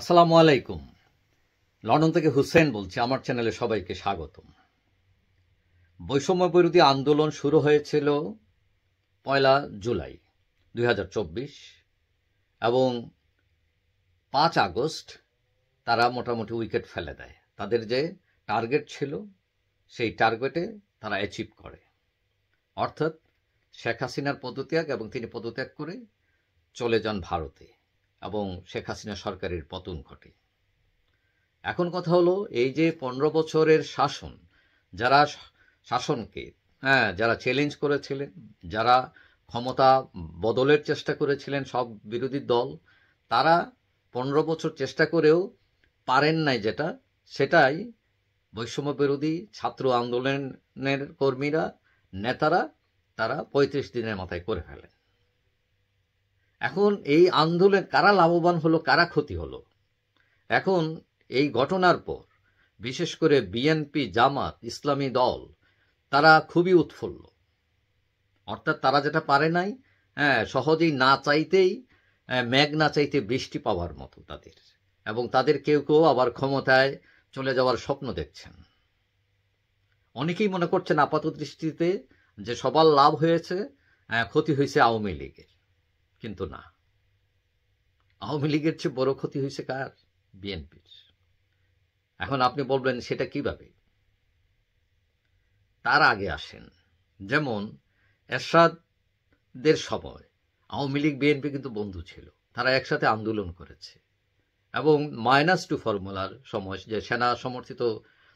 আসসালামু আলাইকুম লন্ডন থেকে হুসেন বলছি আমার চ্যানেলে সবাইকে স্বাগতম বৈষম্য বিরোধী আন্দোলন শুরু হয়েছিল পয়লা জুলাই দুই এবং পাঁচ আগস্ট তারা মোটামুটি উইকেট ফেলে দেয় তাদের যে টার্গেট ছিল সেই টার্গেটে তারা অ্যাচিভ করে অর্থাৎ শেখ হাসিনার পদত্যাগ এবং তিনি পদত্যাগ করে চলে যান ভারতে এবং শেখ হাসিনা সরকারের পতন ঘটে এখন কথা হলো এই যে পনেরো বছরের শাসন যারা শাসনকে হ্যাঁ যারা চ্যালেঞ্জ করেছিলেন যারা ক্ষমতা বদলের চেষ্টা করেছিলেন সব বিরোধী দল তারা পনেরো বছর চেষ্টা করেও পারেন নাই যেটা সেটাই বৈষম্য বিরোধী ছাত্র আন্দোলনের কর্মীরা নেতারা তারা পঁয়ত্রিশ দিনের মাথায় করে ফেলেন এখন এই আন্দোলনে কারা লাভবান হলো কারা ক্ষতি হলো এখন এই ঘটনার পর বিশেষ করে বিএনপি জামাত ইসলামী দল তারা খুবই উৎফুল্ল অর্থাৎ তারা যেটা পারে নাই হ্যাঁ সহজেই না চাইতেই ম্যাগ না চাইতে বৃষ্টি পাওয়ার মতো তাদের এবং তাদের কেউ কেউ আবার ক্ষমতায় চলে যাওয়ার স্বপ্ন দেখছেন অনেকেই মনে করছেন আপাত দৃষ্টিতে যে সবার লাভ হয়েছে হ্যাঁ, ক্ষতি হয়েছে আওয়ামী লীগের কিন্তু না আওয়ামী লীগের চেয়ে বড় ক্ষতি হয়েছে কার বিএনপির এখন আপনি বলবেন সেটা কিভাবে তার আগে আসেন যেমন এরশাদের সময় আওয়ামী লীগ বিএনপি কিন্তু বন্ধু ছিল তারা একসাথে আন্দোলন করেছে এবং মাইনাস টু ফর্মুলার সময় যে সেনা সমর্থিত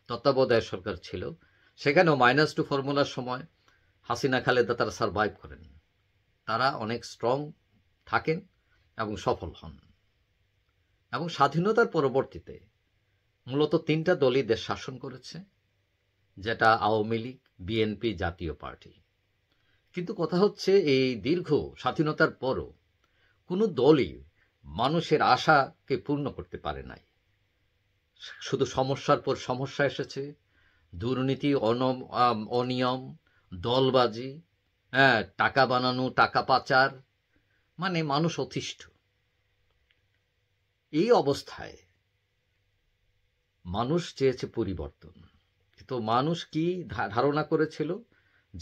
তত্ত্বাবধায়ক সরকার ছিল সেখানেও মাইনাস টু ফর্মুলার সময় হাসিনা খালেদা তারা সারভাইভ করেন তারা অনেক স্ট্রং থাকেন এবং সফল হন এবং স্বাধীনতার পরবর্তীতে মূলত তিনটা দলই দেশ শাসন করেছে যেটা আওয়ামী লীগ বিএনপি জাতীয় পার্টি কিন্তু কথা হচ্ছে এই দীর্ঘ স্বাধীনতার পরও কোনো দলই মানুষের আশাকে পূর্ণ করতে পারে নাই শুধু সমস্যার পর সমস্যা এসেছে দুর্নীতি অনিয়ম দলবাজি হ্যাঁ টাকা বানানো টাকা পাচার মানে মানুষ অতিষ্ঠ এই অবস্থায় মানুষ চেয়েছে পরিবর্তন কিন্তু মানুষ কি ধারণা করেছিল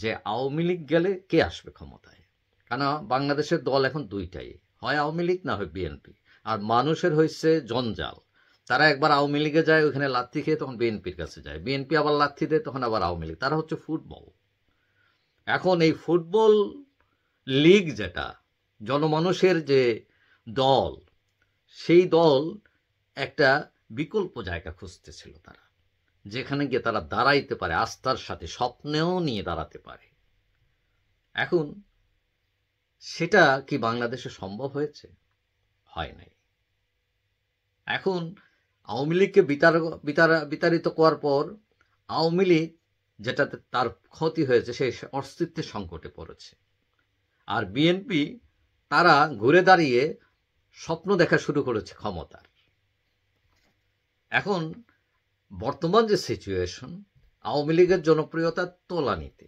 যে আওয়ামী লীগ গেলে কে আসবে ক্ষমতায় কেন বাংলাদেশের দল এখন দুইটাই হয় আওয়ামী লীগ না হয় বিএনপি আর মানুষের হয়েছে জঞ্জাল তারা একবার আওয়ামী লীগে যায় ওইখানে লাথি খেয়ে তখন বিএনপির কাছে যায় বিএনপি আবার লাথি দেয় তখন আবার আওয়ামী লীগ তারা হচ্ছে ফুটবল এখন এই ফুটবল লীগ যেটা জনমানুষের যে দল সেই দল একটা বিকল্প জায়গা খুঁজতেছিল তারা যেখানে গিয়ে তারা দাঁড়াইতে পারে আস্থার সাথে স্বপ্নেও নিয়ে দাঁড়াতে পারে এখন সেটা কি বাংলাদেশে সম্ভব হয়েছে হয় নাই এখন আওয়ামী লীগকে বিতাড়িত করার পর আওয়ামী লীগ যেটাতে তার ক্ষতি হয়েছে সেই অস্তিত্বের সংকটে পড়েছে আর বিএনপি তারা ঘুরে দাঁড়িয়ে স্বপ্ন দেখা শুরু করেছে ক্ষমতার এখন বর্তমান যে সিচুয়েশন আওয়ামী লীগের জনপ্রিয়তার তোলানিতে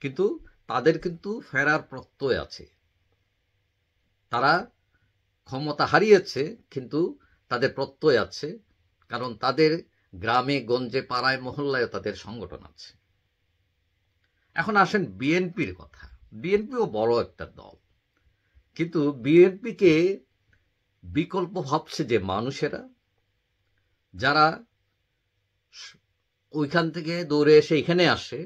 কিন্তু তাদের কিন্তু ফেরার প্রত্যয় আছে তারা ক্ষমতা হারিয়েছে কিন্তু তাদের প্রত্যয় আছে কারণ তাদের গ্রামে গঞ্জে পাড়ায় মহল্লায় তাদের সংগঠন আছে এখন আসেন বিএনপির কথা বিএনপিও বড় একটা দল কিন্তু বিএনপিকে বিকল্প ভাবছে যে মানুষেরা যারা ওইখান থেকে দৌড়ে এসে এখানে আসে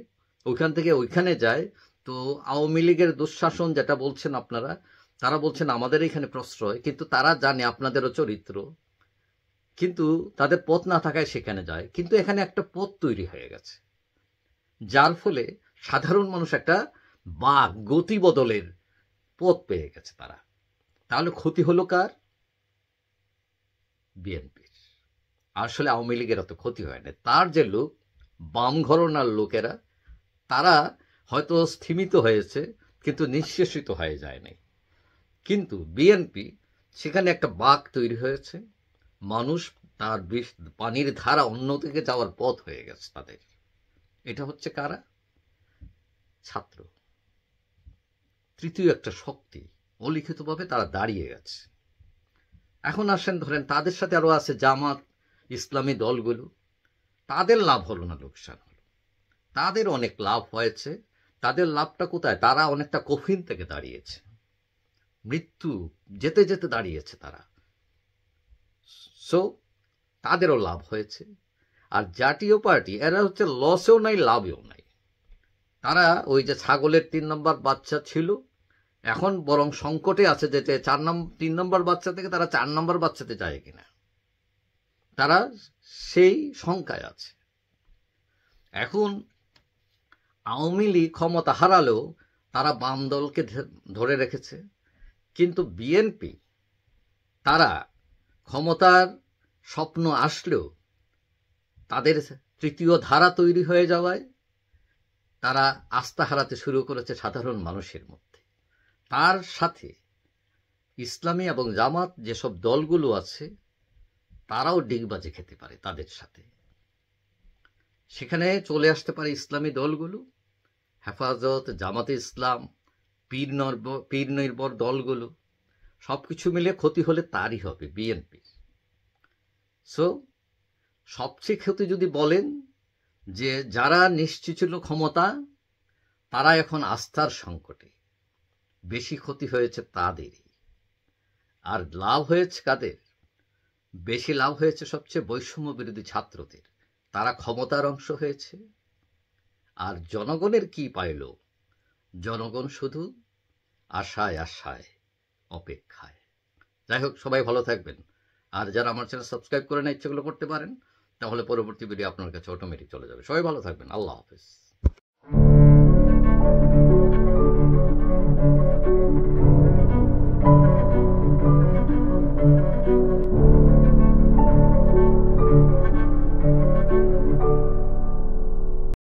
ওইখান থেকে ওইখানে যায় তো আওয়ামী লীগের দুঃশাসন যেটা বলছেন আপনারা তারা বলছেন আমাদের এখানে প্রশ্রয় কিন্তু তারা জানে আপনাদেরও চরিত্র কিন্তু তাদের পথ না থাকায় সেখানে যায় কিন্তু এখানে একটা পথ তৈরি হয়ে গেছে যার ফলে সাধারণ মানুষ একটা বাঘ গতি বদলের পথ পেয়ে গেছে তারা তাহলে ক্ষতি হলো কার বিএনপির আসলে আওয়ামী লীগের অত ক্ষতি হয় না তার যে লোক বাম ঘরনার লোকেরা তারা হয়তো স্থিমিত হয়েছে কিন্তু নিঃশেষিত হয়ে যায় নাই কিন্তু বিএনপি সেখানে একটা বাঘ তৈরি হয়েছে মানুষ তার বিষ পানির ধারা অন্যদিকে যাওয়ার পথ হয়ে গেছে তাদের এটা হচ্ছে কারা ছাত্র তৃতীয় একটা শক্তি অলিখিতভাবে তারা দাঁড়িয়ে গেছে এখন আসেন ধরেন তাদের সাথে আরও আছে জামাত ইসলামী দলগুলো তাদের লাভ হলো না লোকসান হলো তাদের অনেক লাভ হয়েছে তাদের লাভটা কোথায় তারা অনেকটা কফিন থেকে দাঁড়িয়েছে মৃত্যু যেতে যেতে দাঁড়িয়েছে তারা সো তাদেরও লাভ হয়েছে আর জাতীয় পার্টি এরা হচ্ছে লসেও নাই লাভেও নাই তারা ওই যে ছাগলের তিন নম্বর বাচ্চা ছিল এখন বরং সংকটে আছে যে চার নম্বর তিন নম্বর বাচ্চা থেকে তারা চার নম্বর বাচ্চাতে যায় কিনা তারা সেই শঙ্কায় আছে এখন আওয়ামী লীগ ক্ষমতা হারালেও তারা বাম দলকে ধরে রেখেছে কিন্তু বিএনপি তারা ক্ষমতার স্বপ্ন আসলেও তাদের তৃতীয় ধারা তৈরি হয়ে যাওয়ায় তারা আস্থা হারাতে শুরু করেছে সাধারণ মানুষের মধ্যে তার সাথে ইসলামী এবং জামাত যেসব দলগুলো আছে তারাও ডিগবাজে খেতে পারে তাদের সাথে সেখানে চলে আসতে পারে ইসলামী দলগুলো হেফাজত জামাতে ইসলাম পীর নর্ব পীর নির্ভর দলগুলো সব কিছু মিলে ক্ষতি হলে তারই হবে বিএনপি সো সবচেয়ে ক্ষতি যদি বলেন যে যারা নিশ্চিত ছিল ক্ষমতা তারা এখন আস্থার সংকটে বেশি ক্ষতি হয়েছে তাদেরই আর লাভ হয়েছে কাদের বেশি লাভ হয়েছে সবচেয়ে বৈষম্য বিরোধী ছাত্রদের তারা ক্ষমতার অংশ হয়েছে আর জনগণের কি পাইল জনগণ শুধু আশায় আশায় অপেক্ষায় যাই হোক সবাই ভালো থাকবেন আর যারা আমার চ্যানেল সাবস্ক্রাইব করে না ইচ্ছেগুলো করতে পারেন তাহলে পরবর্তী ভিডিও আপনার কাছে অটোমেটিক চলে যাবে সবাই ভালো থাকবেন আল্লাহ হাফিজ